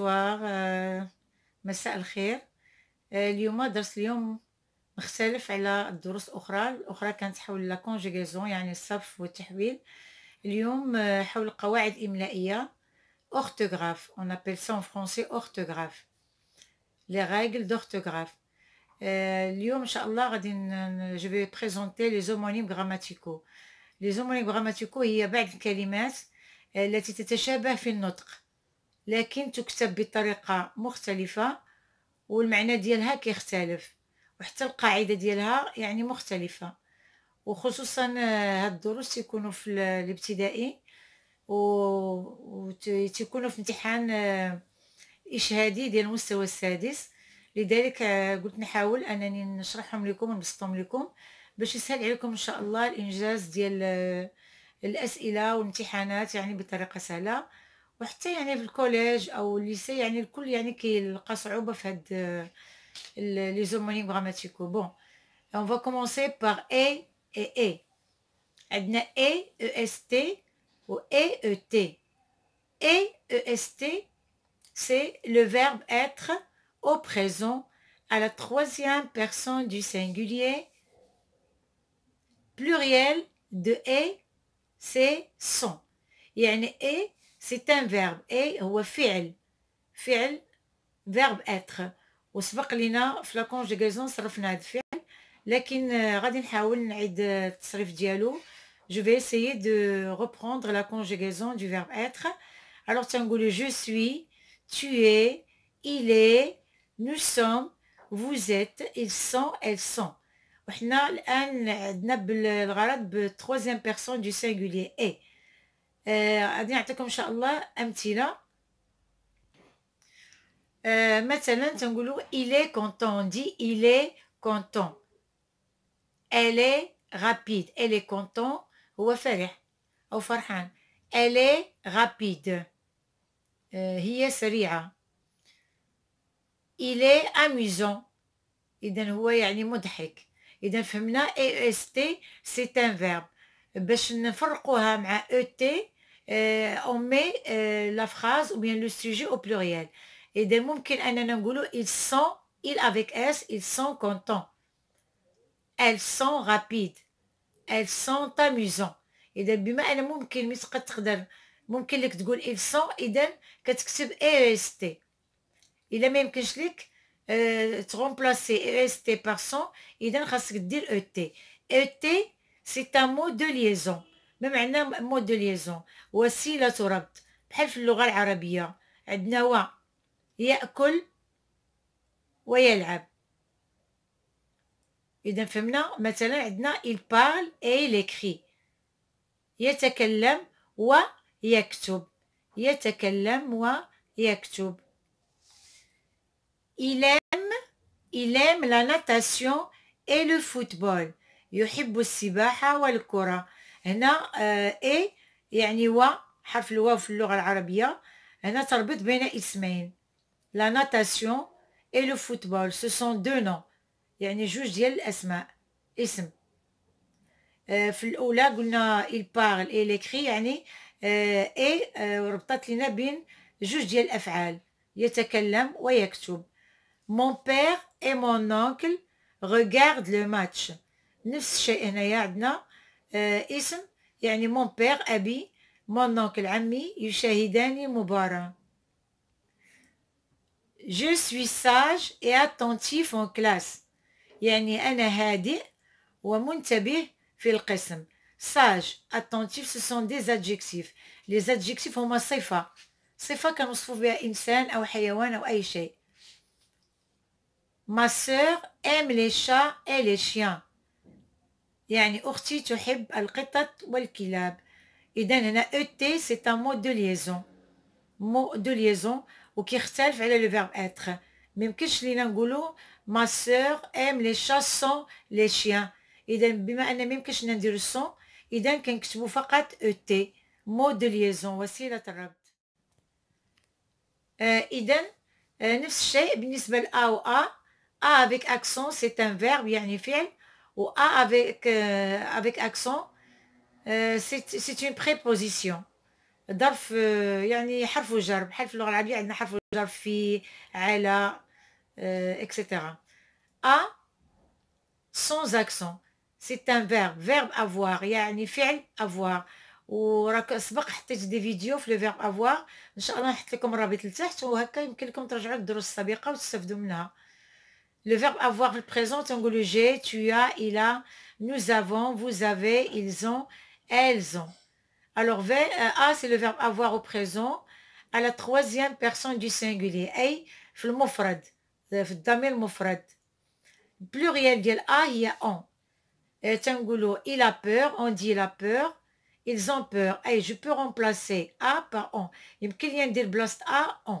بونسوار euh, مساء الخير euh, اليوم درس اليوم مختلف على الدروس الاخرى الاخرى كانت حول لا كونجيغيزون يعني الصرف والتحويل اليوم آه، حول القواعد الاملائيه اورتوغراف اون ابل سا ان فرونسي اورتوغراف لي ريغل دورتوغراف اليوم ان شاء الله غادي جو في بريزونتي لي زومونيم غراماتيكو لي زومونيم غراماتيكو هي بعض الكلمات آه، التي تتشابه في النطق لكن تكتب بطريقة مختلفة والمعنى ديالها كيختلف وحتى القاعدة ديالها يعني مختلفة وخصوصا آه، هاد الدروس يكونوا في الابتدائي وتيكونوا في امتحان آه، إشهادي ديال المستوى السادس لذلك آه، قلت نحاول أنني نشرحهم لكم ونبسطهم لكم باش يسهل عليكم إن شاء الله الإنجاز ديال الأسئلة والامتحانات يعني بطريقة سهلة collège يعني في lycée, او الليسي يعني الكل يعني كيلقى صعوبه في هاد لي زومونيم غراماتيكو بون on va commencer par e et e عندنا e e s t ou « e e t e s t c'est le verbe être au présent à la troisième personne du singulier pluriel de e c'est son y يعني e c'est un verbe et هو فعل فعل verbe être وسبق لنا في la conjugaison صرفنا هذا الفعل لكن غادي نحاول نعيد التصريف ديالو je vais essayer de reprendre la conjugaison du verbe être alors singulier, je suis tu es il est nous sommes vous êtes ils sont elles sont وحنا الان عندنا بالغرض troisième personne du singulier et ». آه، غادي آه نعطيكم ان شاء الله امثله آه مثلا تنقولوا il est content دي il est content elle est rapide elle est content هو فرح او فرحان elle est rapide آه هي سريعه il est amusant اذا هو يعني مضحك اذا فهمنا اي اس تي سي ان فيرب باش نفرقوها مع او e تي Euh, on met euh, la phrase ou bien le sujet au pluriel. Et des moumkinanangulu, ils sont, ils avec S, ils sont contents. Elles sont rapides. Elles sont amusants. Et des bima anamoumkin misqatrdan. Moumkin lik tgoul, ils sont, idem, EST. E Il est même je l'ai euh, remplacé EST par son, idem, que dit ET. ET, c'est un mot de liaison. ما معنى مود دو ليزون وسيله ربط بحال في اللغه العربيه عندنا و ياكل ويلعب اذا فهمنا مثلا عندنا il parle et il écrit يتكلم ويكتب يتكلم ويكتب il aime il aime la natation et le football يحب السباحه والكره هنا اي آه، يعني و حرف الواو في اللغه العربيه هنا تربط بين اسمين لا ناتاسيون اي لو فوتبول سو سون دو نو يعني جوج ديال الاسماء اسم آه، في الاولى قلنا il parle et il écrit يعني اي آه، ربطت لنا بين جوج ديال الافعال يتكلم ويكتب مون père et مون oncle regardent لو ماتش نفس الشيء هنايا عندنا آه، اسم يعني مون بير أبي مون أونكل عمي يشاهداني مباراة Je suis sage et attentif en classe يعني أنا هادئ ومنتبه في القسم sage attentif ce sont des adjectifs les adjectifs هما صفة صفة كنوصفو بها إنسان أو حيوان أو أي شيء Ma sœur aime les chats et les chiens يعني أختي تحب القطط والكلاب إذا هنا أو تي سي أن مو دو ليزون مو دو ليزون وكيختلف على لو فيرب إتخ ميمكنش لينا نقولو ما سوغ إيم لي شا سون لي شيان إذا بما أن ميمكنش لينا نديرو سون إذا كنكتبو فقط أو تي مو دو ليزون وسيلة الربط آه، إذا آه، نفس الشيء بالنسبة لأ و أ أ avec أكسون سي أن فيرب يعني فعل ou A avec, euh, avec accent, euh, c'est une préposition. ظرف يعني حرف جر بحال في اللغه العربيه عندنا حرف جر في على اكسيتيرا ا sans accent c'est un verbe verbe avoir يعني فعل avoir وراك سبق حطيت دي فيديو في لو فيرب افوار ان شاء الله نحط لكم الرابط لتحت وهكا يمكن لكم ترجعوا للدروس السابقه وتستافدوا منها Le verbe avoir présent j'ai tu as, il a, nous avons, vous avez, ils ont, elles ont. Alors, euh, a, c'est le verbe avoir au présent à la troisième personne du singulier. EI, fil euh, DAMEL Pluriel y a, il y a on. Euh, Tangulo, il a peur, on dit il a peur, ils ont peur. et je peux remplacer a par on. Il y a un blast a, on.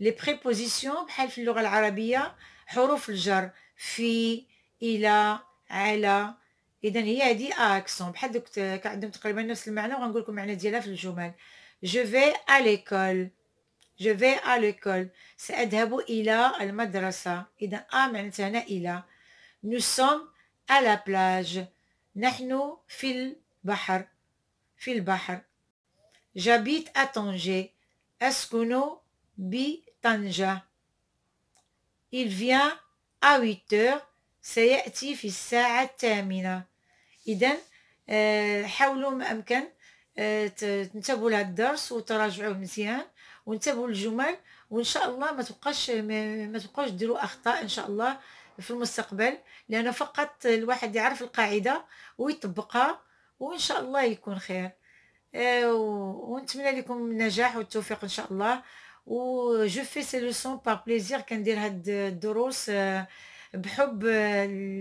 لي بريبوزيسيون بحال في اللغه العربيه حروف الجر في الى على اذا هي هادي اكسون بحال دوك عندهم تقريبا نفس المعنى وغنقول لكم المعنى ديالها في الجمل جو في ا ليكول جو في ا ليكول ساذهب الى المدرسه اذا ا معناتها هنا الى نو سوم ا لا بلاج نحن في البحر في البحر جابيت ا طونجي اسكنو بطنجة Il vient à 8 heures سيأتي في الساعة الثامنة إذا حاولوا ما أمكن euh, تنتبهوا لهذا الدرس وتراجعوه مزيان وانتبهوا للجمل وان شاء الله ما تبقاش ما تبقاوش ديروا اخطاء ان شاء الله في المستقبل لان فقط الواحد يعرف القاعده ويطبقها وان شاء الله يكون خير آه، ونتمنى لكم النجاح والتوفيق ان شاء الله جو في سي لوسون بار بليزير كندير هاد الدروس euh، بحب euh،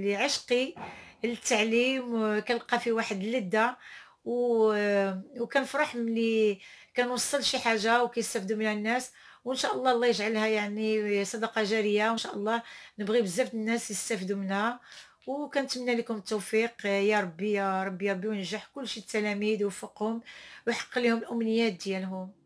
لعشقي للتعليم euh، كنلقى فيه واحد اللذه و وكنفرح ملي كنوصل شي حاجه وكيستافدوا منها الناس وان شاء الله الله يجعلها يعني صدقه جاريه وان شاء الله نبغي بزاف الناس يستافدوا منها وكنتمنى لكم التوفيق آه، يا ربي يا ربي يا ربي وينجح كلشي التلاميذ ووفقهم ويحقق لهم الامنيات ديالهم